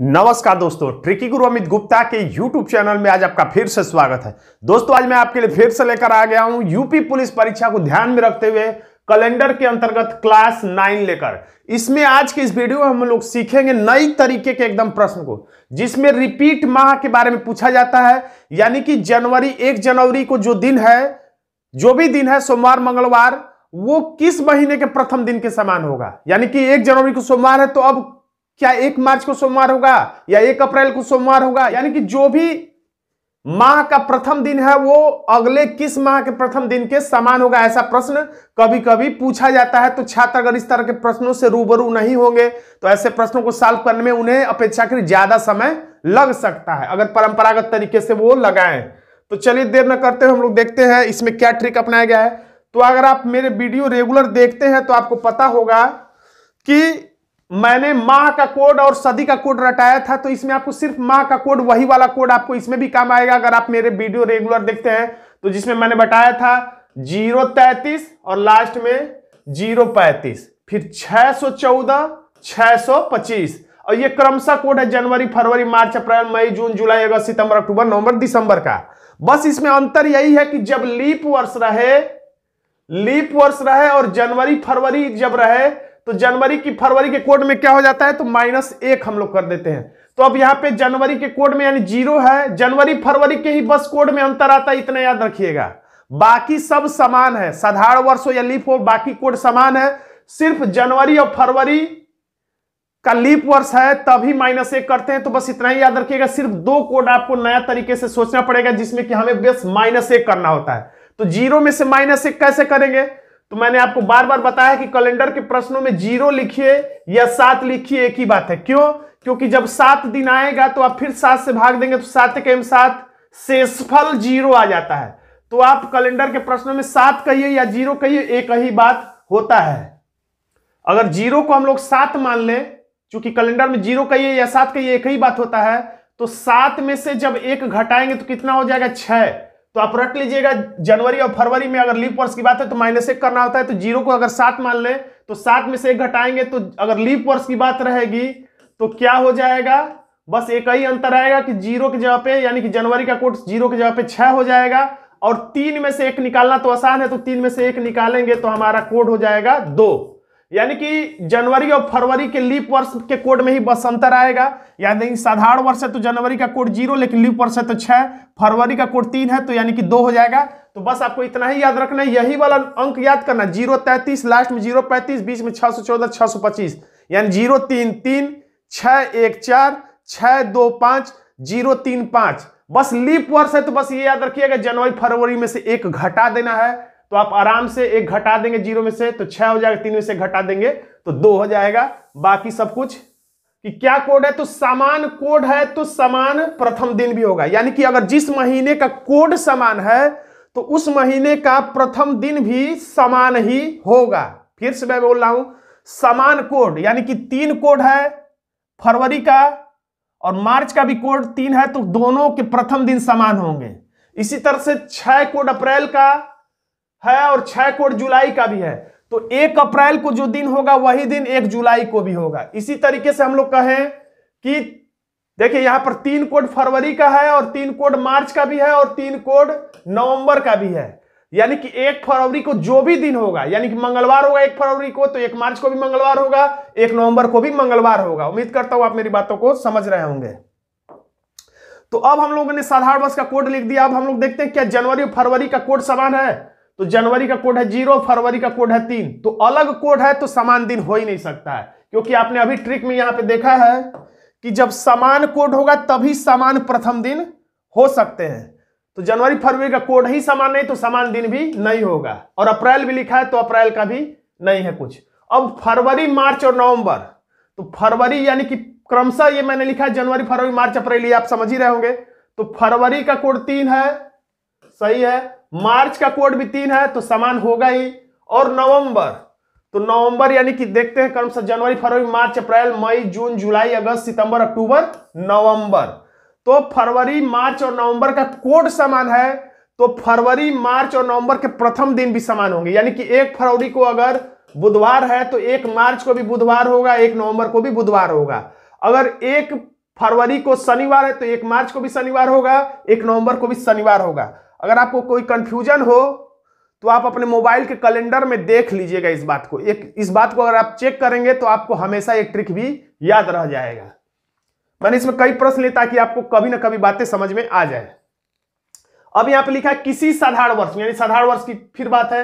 नमस्कार दोस्तों ट्रिकी गुरु अमित गुप्ता के YouTube चैनल में आज आपका फिर से स्वागत है दोस्तों आज मैं आपके लिए फिर से लेकर आ गया हूं यूपी पुलिस परीक्षा को ध्यान में रखते हुए कैलेंडर के अंतर्गत क्लास नाइन लेकर इसमें आज के इस वीडियो में हम लोग सीखेंगे नई तरीके के एकदम प्रश्न को जिसमें रिपीट माह के बारे में पूछा जाता है यानी कि जनवरी एक जनवरी को जो दिन है जो भी दिन है सोमवार मंगलवार वो किस महीने के प्रथम दिन के समान होगा यानी कि एक जनवरी को सोमवार है तो अब क्या एक मार्च को सोमवार होगा या एक अप्रैल को सोमवार होगा यानी कि जो भी माह का प्रथम दिन है वो अगले किस माह के प्रथम दिन के समान होगा ऐसा प्रश्न कभी कभी पूछा जाता है तो छात्र अगर इस तरह के प्रश्नों से रूबरू नहीं होंगे तो ऐसे प्रश्नों को सॉल्व करने में उन्हें अपेक्षाकृत ज्यादा समय लग सकता है अगर परंपरागत तरीके से वो लगाएं तो चलिए देर न करते हुए हम लोग देखते हैं इसमें क्या ट्रिक अपनाया गया है तो अगर आप मेरे वीडियो रेगुलर देखते हैं तो आपको पता होगा कि मैंने माह का कोड और सदी का कोड रटाया था तो इसमें आपको सिर्फ माह का कोड वही वाला कोड आपको इसमें भी काम आएगा अगर आप मेरे वीडियो रेगुलर देखते हैं तो जिसमें मैंने बताया था जीरो तैतीस और लास्ट में जीरो पैंतीस फिर छह सौ चौदह छह सौ पच्चीस और ये क्रमशः कोड है जनवरी फरवरी मार्च अप्रैल मई जून जुलाई अगस्त सितंबर अक्टूबर नवंबर दिसंबर का बस इसमें अंतर यही है कि जब लीप वर्ष रहे लीप वर्ष रहे और जनवरी फरवरी जब रहे तो जनवरी की फरवरी के कोड में क्या हो जाता है तो माइनस एक हम लोग कर देते हैं तो अब यहाँ पे जनवरी के कोड में यानी जीरो है जनवरी फरवरी के ही बस कोड में अंतर आता है इतना याद रखिएगा बाकी सब समान है साधारण वर्ष हो या लीप हो बाकी कोड समान है सिर्फ जनवरी और फरवरी का लीप वर्ष है तभी माइनस एक करते हैं तो बस इतना ही याद रखिएगा सिर्फ दो कोड आपको नया तरीके से सोचना पड़ेगा जिसमें कि हमें बस माइनस एक करना होता है तो जीरो में से माइनस एक कैसे करेंगे तो मैंने आपको बार बार बताया कि कैलेंडर के प्रश्नों में जीरो लिखिए या सात लिखिए एक ही बात है क्यों क्योंकि जब सात दिन आएगा तो आप फिर सात से भाग देंगे तो सात के एम सात शेषफल जीरो आ जाता है तो आप कैलेंडर के प्रश्नों में सात कहिए या जीरो कहिए एक ही बात होता है अगर जीरो को हम लोग सात मान लें चूंकि कैलेंडर में जीरो कहिए या सात कहिए एक ही बात होता है तो सात में से जब एक घटाएंगे तो कितना हो जाएगा छह तो आप रख लीजिएगा जनवरी और फरवरी में अगर लीप वर्ष की बात है तो माइनस एक करना होता है तो जीरो को अगर सात मान लें तो सात में से एक घटाएंगे तो अगर लीप वर्ष की बात रहेगी तो क्या हो जाएगा बस एक ही अंतर आएगा कि जीरो के जगह पे यानी कि जनवरी का कोट जीरो के जगह पे छह हो जाएगा और तीन में से एक निकालना तो आसान है तो तीन में से एक निकालेंगे तो हमारा कोड हो जाएगा दो यानी कि जनवरी और फरवरी के लीप वर्ष के कोड में ही बस अंतर आएगा यानी साधारण वर्ष है तो जनवरी का कोड जीरो लेकिन लीप वर्ष है तो छह फरवरी का कोड तीन है तो यानी कि दो हो जाएगा तो बस आपको इतना ही याद रखना है यही वाला अंक याद करना जीरो तैतीस लास्ट में जीरो पैंतीस बीच में छह सौ चौदह छह सौ पच्चीस यानी जीरो तीन तीन छ एक चार छह दो पांच जीरो तीन पांच बस लीप वर्ष है तो बस ये याद रखिएगा जनवरी फरवरी में से एक घटा देना है तो आप आराम से एक घटा देंगे जीरो में से तो छह हो जाएगा तीन में से घटा देंगे तो दो हो जाएगा बाकी सब कुछ कि क्या कोड है तो समान कोड है तो समान प्रथम दिन भी होगा यानी कि अगर जिस महीने का कोड समान है तो उस महीने का प्रथम दिन भी समान ही होगा फिर से मैं बोल रहा हूं समान कोड यानी कि तीन कोड है फरवरी का और मार्च का भी कोड तीन है तो दोनों के प्रथम दिन समान होंगे इसी तरह से छह कोड अप्रैल का है और छह कोट जुलाई का भी है तो एक अप्रैल को जो दिन होगा वही दिन एक जुलाई को भी होगा इसी तरीके से हम लोग कहें कि देखिए यहां पर तीन कोड फरवरी का है और तीन कोड मार्च का भी है और तीन कोड नवंबर का भी है यानी कि एक फरवरी को जो भी दिन होगा यानी कि मंगलवार होगा एक फरवरी को तो एक मार्च को भी मंगलवार होगा एक नवंबर को भी मंगलवार होगा उम्मीद करता हूं आप मेरी बातों को समझ रहे होंगे तो अब हम लोगों ने साधारण वर्ष का कोड लिख दिया अब हम लोग देखते हैं क्या जनवरी और फरवरी का कोड समान है तो जनवरी का कोड है जीरो फरवरी का कोड है तीन तो अलग कोड है तो समान दिन हो ही नहीं सकता है क्योंकि आपने अभी ट्रिक में यहां पे देखा है कि जब समान कोड होगा तभी समान प्रथम दिन हो सकते हैं तो जनवरी फरवरी का कोड ही समान नहीं तो समान दिन भी नहीं होगा और अप्रैल भी लिखा है तो अप्रैल का भी नहीं है कुछ अब फरवरी मार्च और नवंबर तो फरवरी यानी कि क्रमशः ये मैंने लिखा है जनवरी फरवरी मार्च अप्रैल ये आप समझ ही रहे होंगे तो फरवरी का कोड तीन है सही है मार्च का कोड भी तीन है तो समान होगा ही और नवंबर तो नवंबर यानी कि देखते हैं कर्म से जनवरी फरवरी मार्च अप्रैल मई जून जुलाई अगस्त सितंबर अक्टूबर नवंबर तो फरवरी मार्च और नवंबर का कोड समान है तो फरवरी मार्च और नवंबर के प्रथम दिन भी समान होंगे यानी कि एक फरवरी को अगर बुधवार है तो एक मार्च को भी बुधवार होगा एक नवंबर को भी बुधवार होगा अगर एक फरवरी को शनिवार है तो एक मार्च को भी शनिवार होगा एक नवंबर को भी शनिवार होगा अगर आपको कोई कंफ्यूजन हो तो आप अपने मोबाइल के कैलेंडर में देख लीजिएगा इस बात को एक इस बात को अगर आप चेक करेंगे तो आपको हमेशा एक ट्रिक भी याद रह जाएगा मैंने इसमें कई प्रश्न लिए ताकि आपको कभी ना कभी बातें समझ में आ जाए अब यहां पे लिखा है किसी साधारण वर्ष यानी साधारण वर्ष की फिर बात है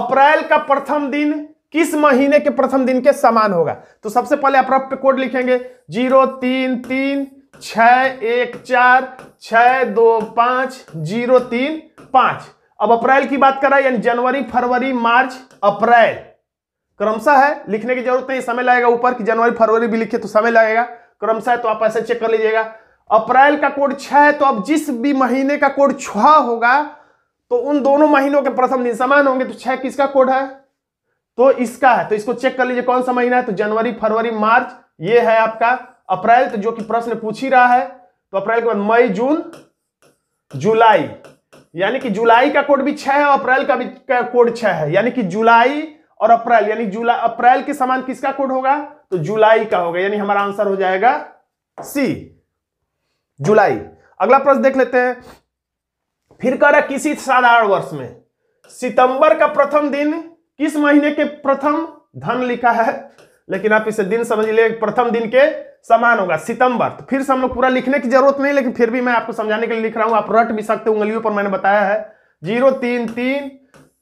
अप्रैल का प्रथम दिन किस महीने के प्रथम दिन के समान होगा तो सबसे पहले आप रफ पे कोड लिखेंगे जीरो तीन तीन छ एक चार छ दो पांच जीरो तीन पांच अब अप्रैल की बात करा यानी जनवरी फरवरी मार्च अप्रैल क्रमशः है लिखने की जरूरत नहीं समय लगेगा ऊपर की जनवरी फरवरी भी लिखे तो समय लगेगा क्रमशः तो आप ऐसे चेक कर लीजिएगा अप्रैल का कोड छह है तो अब जिस भी महीने का कोड छ होगा तो उन दोनों महीनों के प्रथम दिन समान होंगे तो छह किसका कोड है तो इसका है तो इसको चेक कर लीजिए कौन सा महीना है तो जनवरी फरवरी मार्च ये है आपका अप्रैल तो जो कि प्रश्न पूछ ही रहा है तो अप्रैल के बाद मई जून जुलाई यानी कि जुलाई का कोड भी छह है और अप्रैल का भी कोड छह है यानी कि जुलाई और अप्रैल यानी जुलाई अप्रैल के समान किसका कोड होगा तो जुलाई का होगा यानी हमारा आंसर हो जाएगा सी जुलाई अगला प्रश्न देख लेते हैं फिर कह रहा किसी साधारण वर्ष में सितंबर का प्रथम दिन किस महीने के प्रथम धन लिखा है लेकिन आप इसे दिन समझ लिए प्रथम दिन के समान होगा सितंबर तो फिर से हम लोग पूरा लिखने की जरूरत नहीं लेकिन फिर भी मैं आपको समझाने के लिए लिख रहा हूं आप रट भी सकते उंगलियों पर मैंने बताया है जीरो तीन तीन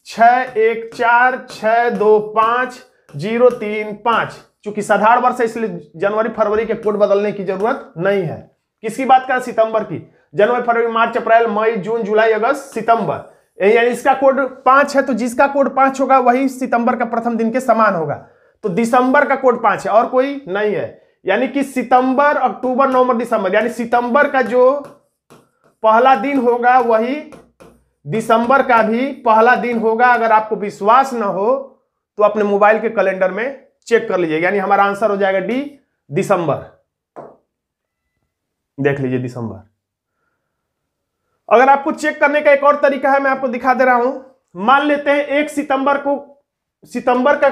छ एक चार छ दो पांच जीरो तीन पांच चूंकि साधारण वर्ष है इसलिए जनवरी फरवरी के कोड बदलने की जरूरत नहीं है किसकी बात करें सितंबर की जनवरी फरवरी मार्च अप्रैल मई जून जुलाई अगस्त सितंबर यानी इसका कोड पांच है तो जिसका कोड पांच होगा वही सितंबर का प्रथम दिन के समान होगा तो दिसंबर का कोड पांच है और कोई नहीं है यानी कि सितंबर अक्टूबर नवंबर दिसंबर यानी सितंबर का जो पहला दिन होगा वही दिसंबर का भी पहला दिन होगा अगर आपको विश्वास ना हो तो अपने मोबाइल के कैलेंडर में चेक कर लीजिए यानी हमारा आंसर हो जाएगा डी दिसंबर देख लीजिए दिसंबर अगर आपको चेक करने का एक और तरीका है मैं आपको दिखा दे रहा हूं मान लेते हैं एक सितंबर को सितंबर का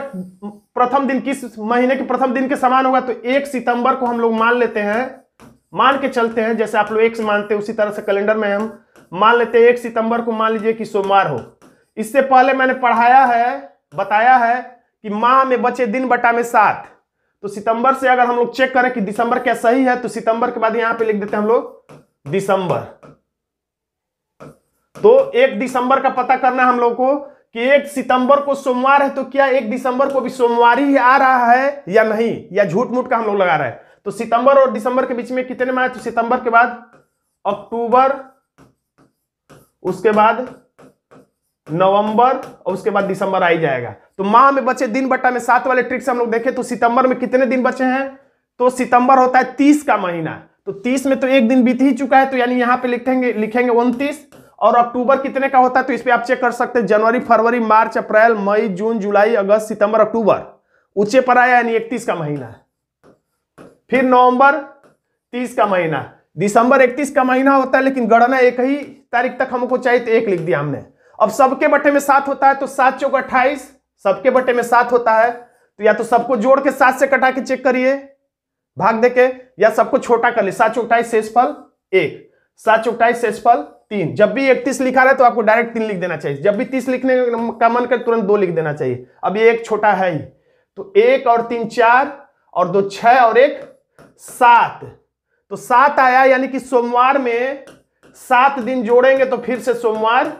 प्रथम दिन किस महीने के प्रथम दिन के समान होगा तो एक सितंबर को हम लोग मान लेते हैं मान के चलते हैं जैसे आप लोग एक मानते उसी तरह से कैलेंडर में हम मान लेते हैं एक सितंबर को मान लीजिए कि सोमवार हो इससे पहले मैंने पढ़ाया है बताया है कि माह में बचे दिन बटा में सात तो सितंबर से अगर हम लोग चेक करें कि दिसंबर क्या सही है तो सितंबर के बाद यहां पे लिख देते हैं हम लोग दिसंबर तो एक दिसंबर का पता करना हम लोग को कि एक सितंबर को सोमवार है तो क्या एक दिसंबर को भी सोमवार ही आ रहा है या नहीं या झूठ मूठ का हम लोग लगा रहे हैं तो सितंबर और दिसंबर के बीच में कितने माह तो सितंबर के बाद अक्टूबर उसके बाद नवंबर और उसके बाद दिसंबर आ ही जाएगा तो माह में बचे दिन बट्टा में सात वाले ट्रिक से हम लोग देखें तो सितंबर में कितने दिन बचे हैं तो सितंबर होता है तीस का महीना तो तीस में तो एक दिन बीत ही चुका है तो यानी यहां पे लिखेंगे लिखेंगे उनतीस और अक्टूबर कितने का होता है तो इस पर आप चेक कर सकते हैं जनवरी फरवरी मार्च अप्रैल मई जून जुलाई अगस्त सितंबर अक्टूबर ऊंचे पर आया यानी इकतीस का महीना फिर नवंबर तीस का महीना दिसंबर इकतीस का महीना होता है लेकिन गणना एक ही तारीख तक हमको चाहिए तो एक लिख दिया हमने अब सबके बटे में सात होता है तो सात चौक अट्ठाईस सबके बटे में सात होता है तो या तो सबको जोड़ के सात से कटा के चेक करिए भाग दे के या सबको छोटा कर ले सात शेष शेषफल एक सात शेष शेषफल तीन जब भी इकतीस लिखा रहे तो आपको डायरेक्ट तीन लिख देना चाहिए जब भी तीस लिखने का मन कर तुरंत दो लिख देना चाहिए अब ये एक छोटा है ही तो एक और तीन चार और दो छ और एक सात तो सात आया यानी कि सोमवार में सात दिन जोड़ेंगे तो फिर से सोमवार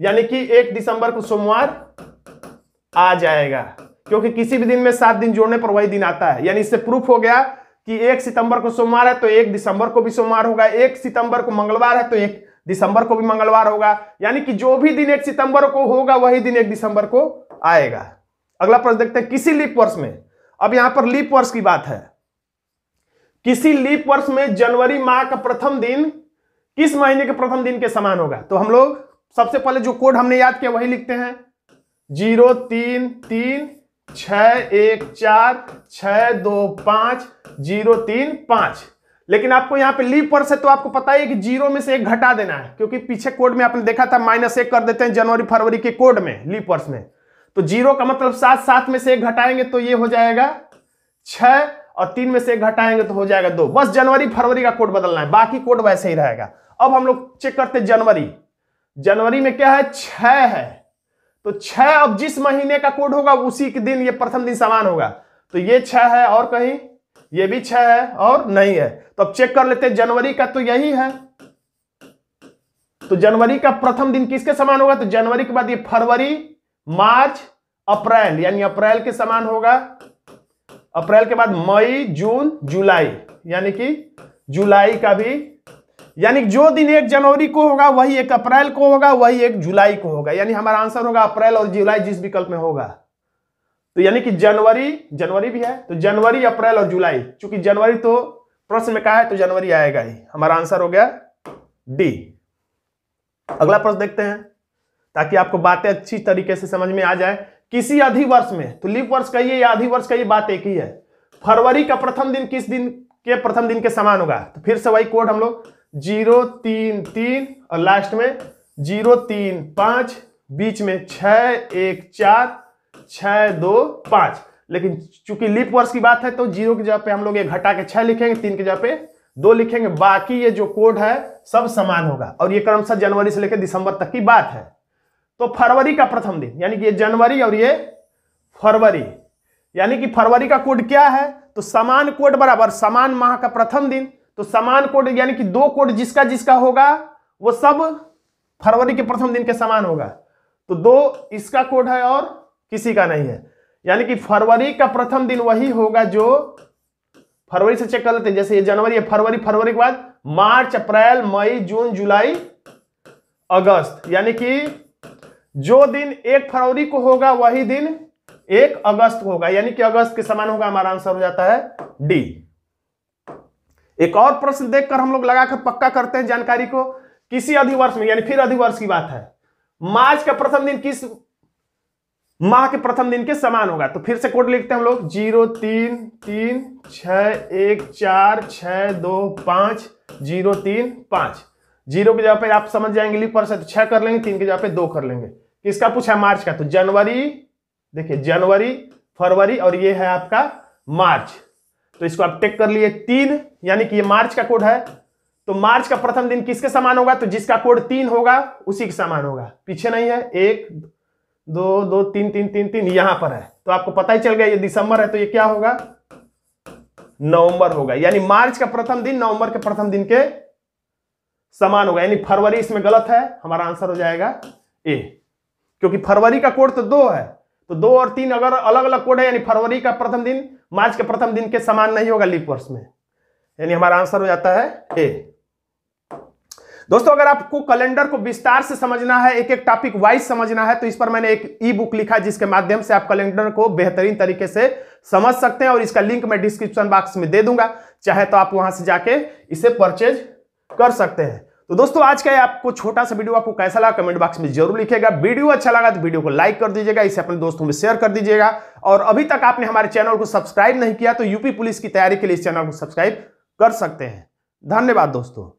यानी कि एक दिसंबर को सोमवार आ जाएगा क्योंकि किसी भी दिन में सात दिन जोड़ने पर वही दिन आता है यानी इससे प्रूफ हो गया कि एक सितंबर को सोमवार है तो एक दिसंबर को भी सोमवार होगा एक सितंबर को मंगलवार है तो एक दिसंबर को भी मंगलवार होगा यानी कि जो भी दिन एक सितंबर को होगा वही दिन एक दिसंबर को आएगा अगला प्रश्न देखते हैं किसी लीप वर्ष में अब यहां पर लीप वर्ष की बात है किसी लीप वर्ष में जनवरी माह का प्रथम दिन किस महीने के प्रथम दिन के समान होगा तो हम लोग सबसे पहले जो कोड हमने याद किया वही लिखते हैं जीरो तीन तीन छ एक चार छ दो पांच जीरो तीन पांच लेकिन आपको यहाँ पे लीप वर्ष है तो आपको पता ही है कि जीरो में से एक घटा देना है क्योंकि पीछे कोड में आपने देखा था माइनस एक कर देते हैं जनवरी फरवरी के कोड में लीव पर्स में तो जीरो का मतलब सात सात में से एक घटाएंगे तो ये हो जाएगा छह और तीन में से एक घटाएंगे तो हो जाएगा दो बस जनवरी फरवरी का कोड बदलना है बाकी कोड वैसे ही रहेगा अब हम लोग चेक करते जनवरी जनवरी में क्या है छह है तो छह अब जिस महीने का कोड होगा उसी के दिन ये प्रथम दिन समान होगा तो ये छह है और कहीं ये भी छह है और नहीं है तो अब चेक कर लेते जनवरी का तो यही है तो जनवरी का प्रथम दिन किसके समान होगा तो जनवरी के बाद ये फरवरी मार्च अप्रैल यानी अप्रैल के समान होगा अप्रैल के बाद मई जून जुलाई यानी कि जुलाई का भी यानी जो दिन एक जनवरी को होगा वही एक अप्रैल को होगा वही एक जुलाई को होगा यानी हमारा आंसर होगा अप्रैल और जुलाई जिस विकल्प में होगा तो यानी कि जनवरी जनवरी भी है तो जनवरी अप्रैल और जुलाई चूंकि जनवरी तो प्रश्न में कहा है तो जनवरी आएगा ही हमारा आंसर हो गया डी अगला प्रश्न देखते हैं ताकि आपको बातें अच्छी तरीके से समझ में आ जाए किसी अधिवर्ष में तो लीप वर्ष कहिए या अधिवर्ष कहिए बात एक ही है फरवरी का प्रथम दिन किस दिन के प्रथम दिन के समान होगा तो फिर से वही कोड हम लोग जीरो तीन तीन और लास्ट में जीरो तीन पांच बीच में छ एक चार छ दो पांच लेकिन चूंकि लीप वर्ष की बात है तो जीरो की जगह पे हम लोग ये घटा के छह लिखेंगे तीन की जगह पे दो लिखेंगे बाकी ये जो कोड है सब समान होगा और ये क्रमश जनवरी से लेकर दिसंबर तक की बात है तो फरवरी का प्रथम दिन यानी कि ये जनवरी और ये फरवरी यानी कि फरवरी का कोड क्या है तो समान कोड बराबर समान माह का प्रथम दिन तो समान कोड यानी कि दो कोड जिसका जिसका होगा वो सब फरवरी के प्रथम दिन के समान होगा तो दो इसका कोड है और किसी का नहीं है यानी कि फरवरी का प्रथम दिन वही होगा जो फरवरी से चेक कर लेते हैं जैसे ये जनवरी है फरवरी फरवरी के बाद मार्च अप्रैल मई जून जुलाई अगस्त यानी कि जो दिन एक फरवरी को होगा वही दिन एक अगस्त को होगा यानी कि अगस्त के समान होगा हमारा आंसर हो जाता है डी एक और प्रश्न देखकर हम लोग लगाकर पक्का करते हैं जानकारी को किसी अधिवर्ष में यानी फिर अधिवर्ष की बात है मार्च का प्रथम दिन किस माह के प्रथम दिन के समान होगा तो फिर से कोड लिखते हैं हम लोग जीरो तीन तीन छ एक चार छ दो पांच जीरो तीन पांच जीरो के जगह पे आप समझ जाएंगे लीप वर्ष तो छह कर लेंगे तीन के जगह पे दो कर लेंगे किसका पूछा है मार्च का तो जनवरी देखिए जनवरी फरवरी और ये है आपका मार्च तो इसको आप टेक कर लिए तीन यानी कि ये मार्च का कोड है तो मार्च का प्रथम दिन किसके समान होगा तो जिसका कोड तीन होगा उसी के समान होगा पीछे नहीं है एक दो दो तीन तीन तीन तीन यहां पर है तो आपको पता ही चल गया ये दिसंबर है तो ये क्या होगा नवंबर होगा यानी मार्च का प्रथम दिन नवंबर के प्रथम दिन के समान होगा यानी फरवरी इसमें गलत है हमारा आंसर हो जाएगा ए क्योंकि फरवरी का कोड तो दो है तो दो और तीन अगर अलग अलग कोड है यानी फरवरी का प्रथम दिन मार्च के प्रथम दिन के समान नहीं होगा लीप वर्ष में यानी हमारा आंसर हो जाता है ए दोस्तों अगर आपको कैलेंडर को विस्तार से समझना है एक एक टॉपिक वाइज समझना है तो इस पर मैंने एक ई बुक लिखा जिसके माध्यम से आप कैलेंडर को बेहतरीन तरीके से समझ सकते हैं और इसका लिंक मैं डिस्क्रिप्शन बॉक्स में दे दूंगा चाहे तो आप वहां से जाके इसे परचेज कर सकते हैं तो दोस्तों आज का आपको छोटा सा वीडियो आपको कैसा लगा कमेंट बॉक्स में जरूर लिखेगा वीडियो अच्छा लगा तो वीडियो को लाइक कर दीजिएगा इसे अपने दोस्तों में शेयर कर दीजिएगा और अभी तक आपने हमारे चैनल को सब्सक्राइब नहीं किया तो यूपी पुलिस की तैयारी के लिए इस चैनल को सब्सक्राइब कर सकते हैं धन्यवाद दोस्तों